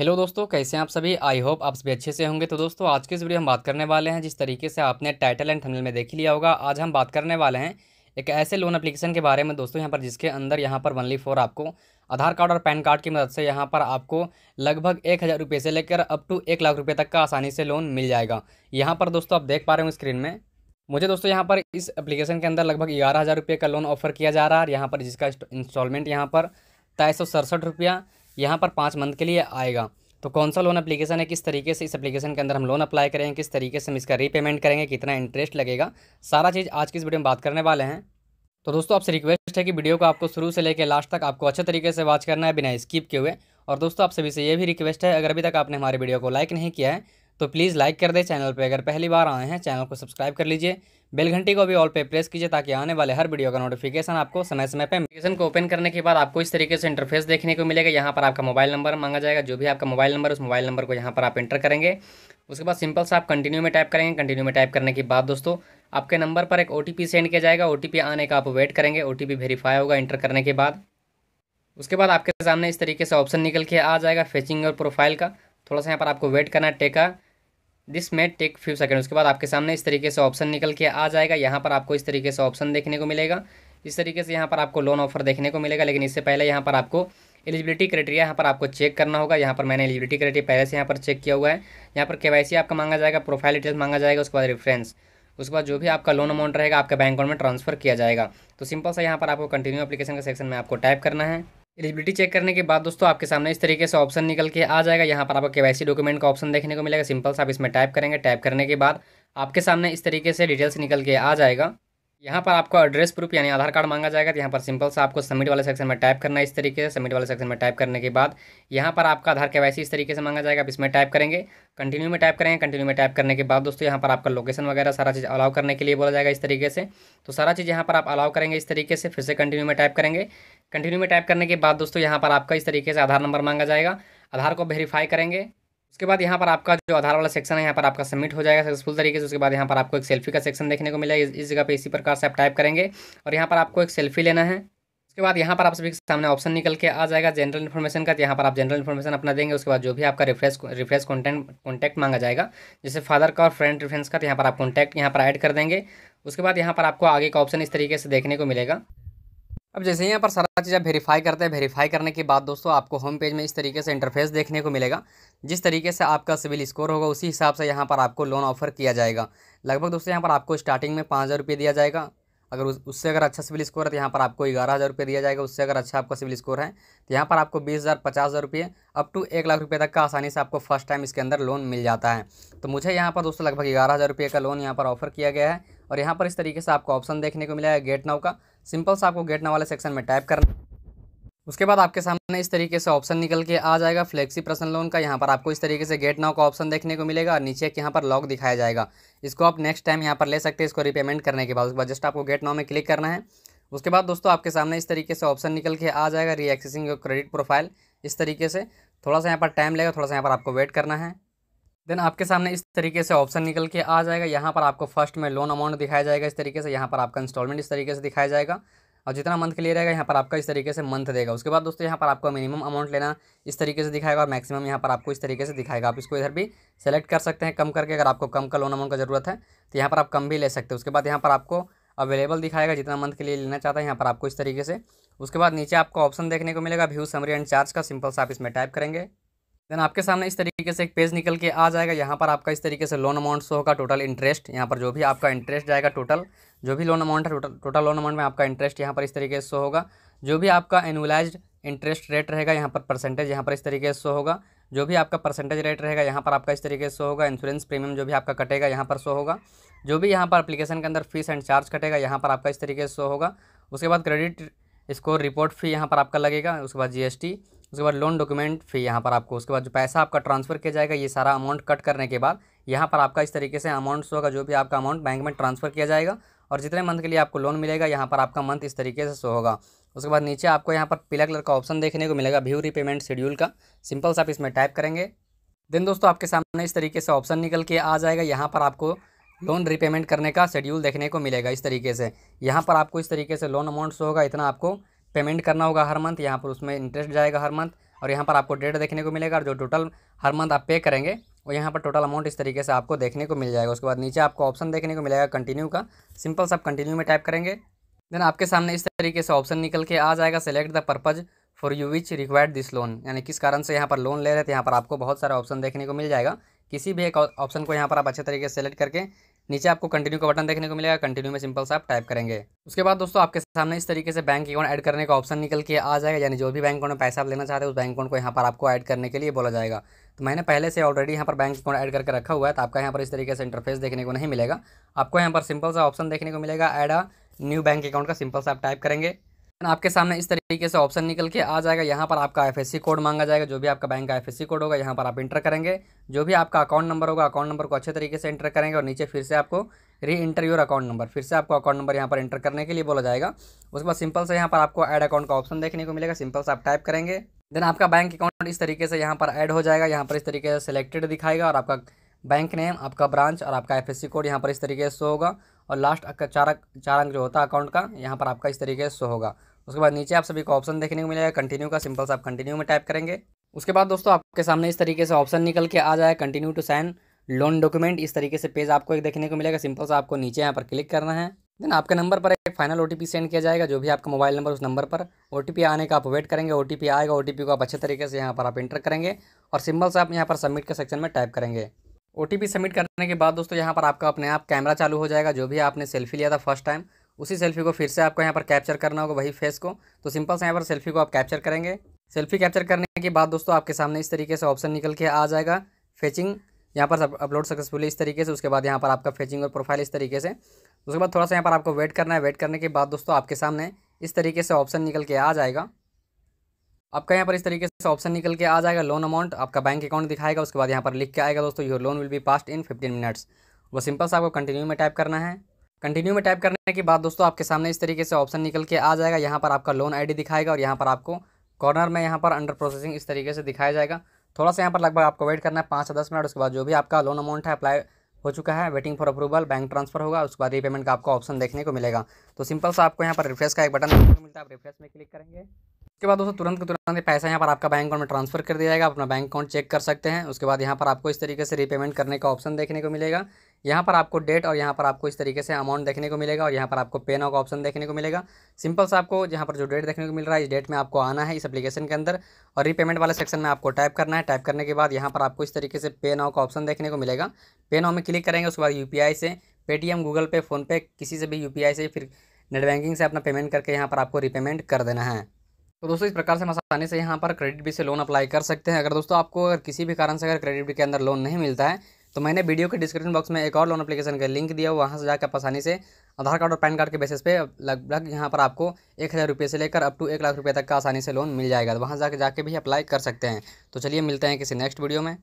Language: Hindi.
हेलो दोस्तों कैसे हैं आप सभी आई होप आप सभी अच्छे से होंगे तो दोस्तों आज के इस वीडियो हम बात करने वाले हैं जिस तरीके से आपने टाइटल एंड थंबनेल में देख लिया होगा आज हम बात करने वाले हैं एक ऐसे लोन एप्लीकेशन के बारे में दोस्तों यहाँ पर जिसके अंदर यहाँ पर वनली फोर आपको आधार कार्ड और पैन कार्ड की मदद से यहाँ पर आपको लगभग एक हज़ार रुपये से लेकर अप टू एक लाख रुपये तक का आसानी से लोन मिल जाएगा यहाँ पर दोस्तों आप देख पा रहे हो स्क्रीन में मुझे दोस्तों यहाँ पर इस एप्लीकेशन के अंदर लगभग ग्यारह हज़ार रुपये का लोन ऑफर किया जा रहा है यहाँ पर जिसका इंस्टॉलमेंट यहाँ पर तेईस सौ सड़सठ रुपया यहाँ पर पाँच मंथ के लिए आएगा तो कौन सा लोन अप्लीकेशन है किस तरीके से इस अप्लीकेशन के अंदर हम लोन अप्लाई करेंगे किस तरीके से हम इसका रीपेमेंट करेंगे कितना इंटरेस्ट लगेगा सारा चीज़ आज की इस वीडियो में बात करने वाले हैं तो दोस्तों आपसे रिक्वेस्ट है कि वीडियो को आपको शुरू से लेकर लास्ट तक आपको अच्छे तरीके से वॉच करना है बिना स्किप किए हुए और दोस्तों आप सभी से ये भी रिक्वेस्ट है अगर अभी तक आपने हमारे वीडियो को लाइक नहीं किया है तो प्लीज़ लाइक कर दें चैनल पर अगर पहली बार आए हैं चैनल को सब्सक्राइब कर लीजिए बेल घंटी को भी ऑल पे प्रेस कीजिए ताकि आने वाले हर वीडियो का नोटिफिकेशन आपको समय समय पर एप्लीकेशन को ओपन करने के बाद आपको इस तरीके से इंटरफेस देखने को मिलेगा यहाँ पर आपका मोबाइल नंबर मांगा जाएगा जो भी आपका मोबाइल नंबर उस मोबाइल नंबर को यहाँ पर आप इंटर करेंगे उसके बाद सिंपल से आप कंटिन्यू में टाइप करेंगे कंटिन्यू में टाइप करने के बाद दोस्तों आपके नंबर पर एक ओ सेंड किया जाएगा ओ आने का आप वेट करेंगे ओ वेरीफाई होगा इंटर करने के बाद उसके बाद आपके सामने इस तरीके से ऑप्शन निकल के आ जाएगा फेचिंग और प्रोफाइल का थोड़ा सा यहाँ पर आपको वेट करना है टेका this may take few second उसके बाद आपके सामने इस तरीके से ऑप्शन निकल के आ जाएगा यहाँ पर आपको इस तरीके से ऑप्शन देखने को मिलेगा इस तरीके से यहाँ पर आपको लोन ऑफर देखने को मिलेगा लेकिन इससे पहले यहाँ पर आपको एलिजिबिलिटी क्राइटेरिया यहाँ पर आपको चेक करना होगा यहाँ पर मैंने एलिजिबिलिटी क्राइटेरिया पहले से यहाँ पर चेक किया हुआ है यहाँ पर के आपका मांगा जाएगा प्रोफाइल डिटेल्स मांगा जाएगा उसके बाद रेफरेंस उसके बाद जो भी आपका लोन अमाउंट रहेगा आपके बैंक अकाउंट में ट्रांसफर किया जाएगा तो सिंपल सा यहाँ पर आपको कंटिन्यू अपलीकेशन का सेक्शन में आपको टाइप करना है एलिजिबिलिटी चेक करने के बाद दोस्तों आपके सामने इस तरीके से ऑप्शन निकल के आ जाएगा यहाँ पर आपको सी डॉक्यूमेंट का ऑप्शन देखने को मिलेगा सिंपल सा आप इसमें टाइप करेंगे टाइप करने के बाद आपके सामने इस तरीके से डिटेल्स निकल के आ जाएगा यहाँ पर आपको एड्रेस प्रूफ यानी आधार कार्ड मांगा जाएगा तो यहाँ पर सिंपल सा आपको सबमिट वाले सेक्शन में टाइप करना है इस तरीके से सबमिट वाले सेक्शन में टाइप करने के बाद यहाँ पर आपका आधार के इस तरीके से मांगा जाएगा आप इसमें टाइप करेंगे कंटिन्यू में टाइप करेंगे कंटिन्यू में टाइप करने के बाद दोस्तों यहाँ पर आपका लोकेशन वगैरह सारा चीज़ अलाउ करने के लिए बोला जाएगा इस तरीके से तो सारा चीज़ यहाँ पर आप अलाउ करेंगे इस तरीके से फिर से कंटिन्यू में टाइप करेंगे कंटिन्यू में टाइप करने के बाद दोस्तों यहाँ पर आपका इस तरीके से आधार नंबर मांगा जाएगा आधार को वेरीफाई करेंगे उसके बाद यहाँ पर आपका जो आधार वाला सेक्शन है यहाँ पर आपका सबमिट हो जाएगा सक्सेसफुल तरीके से उसके बाद यहाँ पर आपको एक सेल्फी का सेक्शन देखने को मिला इस जगह पर इसी प्रकार से आप टाइप करेंगे और यहाँ पर आपको एक सेल्फी लेना है उसके बाद यहाँ पर आप सभी के सामने ऑप्शन निकल के आ जाएगा जनरल इन्फॉर्मेशन का यहाँ पर आप जनरल इन्फॉर्मेशन अपना देंगे उसके बाद जो भी आपका रिफ्रेश रिफ्रेश कॉन्टेंट कॉन्टैक्ट मांगा जाएगा जैसे फादर का और फ्रेंड रिफ्रेंस का तो यहाँ पर आप कॉन्टैक्ट यहाँ पर ऐड कर देंगे उसके बाद यहाँ पर आपको आगे का ऑप्शन इस तरीके से देखने को मिलेगा अब जैसे ही यहाँ पर सारा चीज़ आप वेरीफाई करते हैं वेरीफाई करने के बाद दोस्तों आपको होम पेज में इस तरीके से इंटरफेस देखने को मिलेगा जिस तरीके से आपका सिविल स्कोर होगा उसी हिसाब से यहाँ पर आपको लोन ऑफर किया जाएगा लगभग दोस्तों यहाँ पर आपको स्टार्टिंग में पाँच हज़ार रुपये दिया जाएगा अगर उससे अगर अच्छा सिविल स्कोर है तो यहाँ पर आपको ग्यारह हज़ार रुपये दिया जाएगा उससे अगर अच्छा आपका सिविल स्कोर है तो यहाँ पर आपको बीस हज़ार पचास हज़ार रुपये अप टू एक लाख रुपये तक का आसानी से आपको फर्स्ट टाइम इसके अंदर लोन मिल जाता है तो मुझे यहाँ पर दोस्तों लगभग ग्यारह हज़ार रुपये का लोन यहाँ पर ऑफर किया गया है और यहाँ पर इस तरीके से आपको ऑप्शन देखने को मिला है गेट नाव का सिंपल सा आपको गेट नाव वाले सेक्शन में टाइप करना उसके बाद आपके सामने इस तरीके से ऑप्शन निकल के आ जाएगा फ्लेक्सी पर्सनल लोन का यहाँ पर आपको इस तरीके से गेट नाव का ऑप्शन देखने को मिलेगा और नीचे यहाँ पर लॉक दिखाया जाएगा इसको आप नेक्स्ट टाइम यहाँ पर ले सकते हैं इसको रिपेमेंट करने के बाद उसके बाद जस्ट आपको गेट नाव में क्लिक करना है उसके बाद दोस्तों आपके सामने इस तरीके से ऑप्शन निकल के आ जाएगा रीएक्सेसिंग क्रेडिट प्रोफाइल इस तरीके से थोड़ा सा यहाँ पर टाइम लगेगा थोड़ा सा यहाँ पर आपको वेट करना है देन आपके सामने इस तरीके से ऑप्शन निकल के आ जाएगा यहाँ पर आपको फर्स्ट में लोन अमाउंट दिखाया जाएगा इस तरीके से यहाँ पर आपका इंस्टॉलमेंट इस तरीके से दिखाया जाएगा और जितना मंथ के लिए रहेगा यहाँ पर आपका इस तरीके से मंथ देगा उसके बाद दोस्तों यहाँ पर आपको मिनिमम अमाउंट लेना इस तरीके से दिखाएगा और मैक्सिमम यहाँ पर आपको इस तरीके से दिखाएगा आप इसको इधर भी सेलेक्ट कर सकते हैं कम करके अगर आपको कम का लोन अमाउंट का जरूरत है तो यहाँ पर आप कम भी ले सकते हैं उसके बाद यहाँ पर आपको अवेलेबल दिखाएगा जितना मंथ के लिए लेना चाहता है यहाँ पर आपको इस तरीके से उसके बाद नीचे आपको ऑप्शन देखने को मिलेगा व्यू समरी एंड चार्ज का सिंपल सा आप इसमें टाइप करेंगे देन आपके सामने इस तरीके से एक पेज निकल के आ जाएगा यहाँ पर आपका इस तरीके से लोन अमाउंट शो होगा टोटल इंटरेस्ट यहाँ पर जो भी आपका इंटरेस्ट जाएगा टोटल जो भी लोन अमाउंट है टोटल टोटल लोन अमाउंट में आपका इंटरेस्ट यहाँ पर इस तरीके से शो होगा जो भी आपका एनुअलाइज इंटरेस्ट रेट रहेगा यहाँ पर परसेंटेज यहाँ पर इस तरीके से शो होगा जो भी आपका परसेंटेज रेट रहेगा यहाँ पर आपका इस तरीके से शो होगा इंश्योरेंस प्रीमियम जो भी आपका कटेगा यहाँ पर शो होगा जो भी यहाँ पर अप्लीकेशन के अंदर फीस एंड चार्ज कटेगा यहाँ पर आपका इस तरीके से शो होगा उसके बाद क्रेडिट स्कोर रिपोर्ट फी यहाँ पर आपका लगेगा उसके बाद जीएसटी उसके बाद लोन डॉक्यूमेंट फी यहाँ पर आपको उसके बाद जो पैसा आपका ट्रांसफ़र किया जाएगा ये सारा अमाउंट कट करने के बाद यहाँ पर आपका इस तरीके से अमाउंट होगा जो भी आपका अमाउंट बैंक में ट्रांसफ़र किया जाएगा और जितने मंथ के लिए आपको लोन मिलेगा यहाँ पर आपका मंथ इस तरीके से शो होगा उसके बाद नीचे आपको यहाँ पर पीला कलर का ऑप्शन देखने को मिलेगा व्यू रीपेमेंट शेड्यूल का सिंपल से आप इसमें टाइप करेंगे देन दोस्तों आपके सामने इस तरीके से ऑप्शन निकल के आ जाएगा यहाँ पर आपको लोन रीपेमेंट करने का शेड्यूल देखने को मिलेगा इस तरीके से यहाँ पर आपको इस तरीके से लोन अमाउंट होगा इतना आपको पेमेंट करना होगा हर मंथ यहाँ पर उसमें इंटरेस्ट जाएगा हर मंथ और यहाँ पर आपको डेट देखने को मिलेगा और जो टोटल हर मंथ आप पे करेंगे और यहाँ पर टोटल अमाउंट इस तरीके से आपको देखने को मिल जाएगा उसके बाद नीचे आपको ऑप्शन देखने को मिलेगा कंटिन्यू का सिंपल से आप कंटिन्यू में टाइप करेंगे देन आपके सामने इस तरीके से ऑप्शन निकल के आ जाएगा select the purpose for you which required this loan यानी किस कारण से यहाँ पर लोन ले रहे थे यहाँ पर आपको बहुत सारे ऑप्शन देखने को मिल जाएगा किसी भी एक ऑप्शन को यहाँ पर आप अच्छे तरीके से सेलेक्ट करके नीचे आपको कंटिन्यू का बटन देखने को मिलेगा कंटिन्यू में सिंपल सा आप टाइप करेंगे उसके बाद दोस्तों आपके सामने इस तरीके से बैंक अकाउंट ऐड करने का ऑप्शन निकल के आ जाएगा यानी जो भी बैंक अकाउंट में पैसा आप लेना चाहते हैं उस बैंक अकाउंट को यहाँ पर आपको ऐड करने के लिए बोला जाएगा तो मैंने पहले से ऑलरेडी यहाँ पर बैंक अकाउंट ऐड करके रखा हुआ है तो आपका यहाँ पर इस तरीके से इंटरफेस देखने को नहीं मिलेगा आपको यहाँ पर सिंपल सा ऑप्शन देखने को मिलेगा add a new bank account का सिंपल सा आप टाइप करेंगे आपके सामने इस तरीके से ऑप्शन निकल के आ जाएगा यहाँ पर आपका एफ कोड मांगा जाएगा जो भी आपका बैंक का एफ कोड होगा यहाँ पर आप इंटर करेंगे जो भी आपका अकाउंट नंबर होगा अकाउंट नंबर को अच्छे तरीके से इंटर करेंगे और नीचे फिर से आपको री इंटर योर अकाउंट नंबर फिर से आपको अकाउंट नंबर यहाँ पर इंटर करने के लिए बोला जाएगा उसके बाद सिंपल से यहाँ पर आपको एड अकाउंट का ऑप्शन देखने को मिलेगा सिंपल से आप टाइप करेंगे देन आपका बैंक अकाउंट इस तरीके से यहाँ पर ऐड हो जाएगा यहाँ पर इस तरीके से सिलेक्टेड दिखाएगा और आपका बैंक नेम आपका ब्रांच और आपका एफ कोड यहाँ पर इस तरीके से शो होगा और लास्ट का चार चार अंक जो होता है अकाउंट का यहाँ पर आपका इस तरीके से शो होगा उसके बाद नीचे आप सभी को ऑप्शन देखने को मिलेगा कंटिन्यू का सिंपल से आप कंटिन्यू में टाइप करेंगे उसके बाद दोस्तों आपके सामने इस तरीके से ऑप्शन निकल के आ जाए continue to sign loan document इस तरीके से पेज आपको एक देखने को मिलेगा सिंपल से आपको नीचे यहाँ पर क्लिक करना है देन आपके नंबर पर एक फाइनल ओ सेंड किया जाएगा जो भी आपका मोबाइल नंबर उस नंबर पर ओ आने का आप वेट करेंगे ओ आएगा ओ को आप अच्छे तरीके से यहाँ पर आप इंटर करेंगे और सिंपल से आप यहाँ पर सबमिट के सेक्शन में टाइप करेंगे ओ सबमिट करने के बाद दोस्तों यहाँ पर आपका अपने आप कैमरा चालू हो जाएगा जो भी आपने सेल्फी लिया था फर्स्ट टाइम उसी सेल्फी को फिर से आपको यहाँ पर कैप्चर करना होगा वही फेस को तो सिंपल से यहाँ पर सेल्फी को आप कैप्चर करेंगे सेल्फी कैप्चर करने के बाद दोस्तों आपके सामने इस तरीके से ऑप्शन निकल के आ जाएगा फेचिंग यहाँ पर अपलोड सक्सेसफुली इस तरीके से उसके बाद यहाँ पर आपका फेचिंग और प्रोफाइल इस तरीके से उसके बाद थोड़ा सा यहाँ पर आपको वेट करना है वेट करने के बाद दोस्तों आपके सामने इस तरीके से ऑप्शन निकल के आ जाएगा आपका यहाँ पर इस तरीके से ऑप्शन निकल के आ जाएगा लोन अमाउंट आपका बैंक अकाउंट दिखाएगा उसके बाद यहाँ पर लिख के आएगा दोस्तों your loan will be passed in fifteen minutes वो सिंपल से आपको कंटिन्यू में टाइप करना है कंटिन्यू में टाइप करने के बाद दोस्तों आपके सामने इस तरीके से ऑप्शन निकल के आ जाएगा यहाँ पर आपका लोन आईडी दिखाएगा और यहाँ पर आपको कॉर्नर में यहाँ पर अंडर प्रोसेसिंग इस तरीके से दिखाया जाएगा थोड़ा सा यहाँ पर लगभग आपको वेट करना है पाँच से दस मिनट उसके बाद जो भी आपका लोन अमाउंट है अप्लाई हो चुका है waiting for approval bank transfer होगा उसके बाद रीपेमेंट का आपको ऑप्शन देखने को मिलेगा तो सिंपल सा आपको यहाँ पर रिफ्रेश का एक बटन मिलता है आप रिफ्रेश में क्लिक करेंगे उसके बाद दोस्तों तुरंत तुरंत पैसा यहाँ पर आपका बैंक अकाउंट में ट्रांसफर कर दिया जाएगा अपना बैंक अकाउंट चेक कर सकते हैं उसके बाद यहाँ पर आपको इस तरीके से रीपेमेंट करने का ऑप्शन देखने को मिलेगा यहाँ पर आपको डेट और यहाँ पर आपको इस तरीके से अमाउंट देखने को मिलेगा और यहाँ पर आपको पे नाउ का ऑप्शन देखने को मिलेगा सिंपल सा आपको यहाँ पर जो डेट देखने को मिल रहा है इस डेट में आपको आना है इस एप्लीकेशन के अंदर और रीपेमेंट वाले सेक्शन में आपको टाइप करना है टाइप करने के बाद यहाँ पर आपको इस तरीके से पे नाउ का ऑप्शन देखने को मिलेगा पे नाउ में क्लिक करेंगे उसके बाद यू से पेटीएम गूगल पे फ़ोनपे किसी से भी यू से फिर नेट बैंकिंग से अपना पेमेंट करके यहाँ पर आपको रीपेमेंट कर देना है तो दोस्तों इस प्रकार से हम आसानी से यहाँ पर क्रेडिट भी से लोन अप्लाई कर सकते हैं अगर दोस्तों आपको अगर किसी भी कारण से अगर क्रेडिट भी के अंदर लोन नहीं मिलता है तो मैंने वीडियो के डिस्क्रिप्शन बॉक्स में एक और लोन अपलीकेशन का लिंक दिया वहाँ से जाकर आप आसानी से आधार कार्ड और पैन कार्ड के बेसिस पे लगभग यहाँ पर आपको एक हज़ार रुपये से लेकर अप टू एक लाख रुपये तक का आसानी से लोन मिल जाएगा तो वहाँ जाकर जाके भी अप्लाई कर सकते हैं तो चलिए मिलते हैं किसी नेक्स्ट वीडियो में